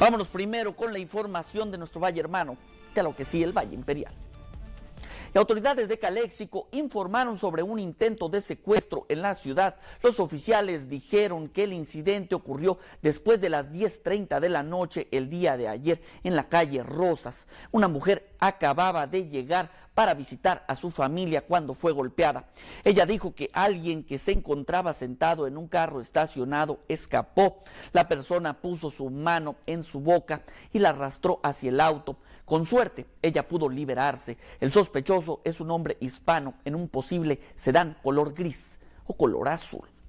Vámonos primero con la información de nuestro Valle Hermano, de lo que sí el Valle Imperial. Y autoridades de Caléxico informaron sobre un intento de secuestro en la ciudad. Los oficiales dijeron que el incidente ocurrió después de las 10.30 de la noche el día de ayer en la calle Rosas. Una mujer acababa de llegar para visitar a su familia cuando fue golpeada. Ella dijo que alguien que se encontraba sentado en un carro estacionado escapó. La persona puso su mano en su boca y la arrastró hacia el auto. Con suerte, ella pudo liberarse. El sospechoso es un hombre hispano en un posible sedán color gris o color azul.